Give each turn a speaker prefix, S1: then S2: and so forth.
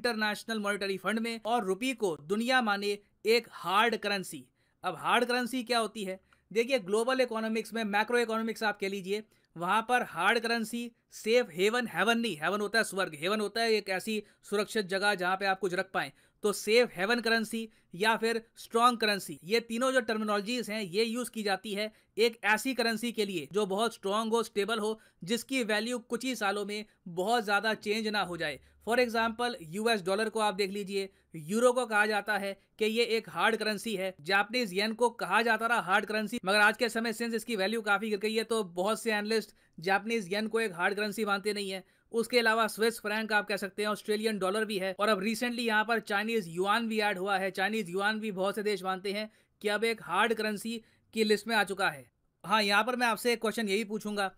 S1: international monetary fund में और रुपी को दुनिया माने एक हार्ड करेंसी अब हार्ड करेंसी क्या होती है देखिए ग्लोबल इकोनॉमिक्स में मैक्रो इकोनॉमिक्स आप कह लीजिए वहाँ पर hard currency safe haven haven नहीं हेवन होता है स्वर्ग हेवन होता है एक ऐसी सुरक्षित जगह जहाँ पे आप कुछ रख पाएँ तो सेफ हेवन करेंसी या फिर स्ट्रॉन्ग करेंसी ये तीनों जो टर्मिनोलॉजीज हैं ये यूज की जाती है एक ऐसी करेंसी के लिए जो बहुत स्ट्रांग हो स्टेबल हो जिसकी वैल्यू कुछ ही सालों में बहुत ज़्यादा चेंज ना हो जाए फॉर एग्जाम्पल यूएस डॉलर को आप देख लीजिए यूरो को कहा जाता है कि ये एक हार्ड करेंसी है जापानीज येन को कहा जाता रहा हार्ड करेंसी मगर आज के समय सिंस इसकी वैल्यू काफ़ी गिर गई है तो बहुत से एनलिस्ट जापानीज येन को एक हार्ड करेंसी मानते नहीं है उसके अलावा स्विस फ्रैंक आप कह सकते हैं ऑस्ट्रेलियन डॉलर भी है और अब रिसेंटली यहाँ पर चाइनीज युआन भी ऐड हुआ है चाइनीज युआन भी बहुत से देश मानते हैं कि अब एक हार्ड करेंसी की लिस्ट में आ चुका है हाँ यहाँ पर मैं आपसे एक क्वेश्चन यही पूछूंगा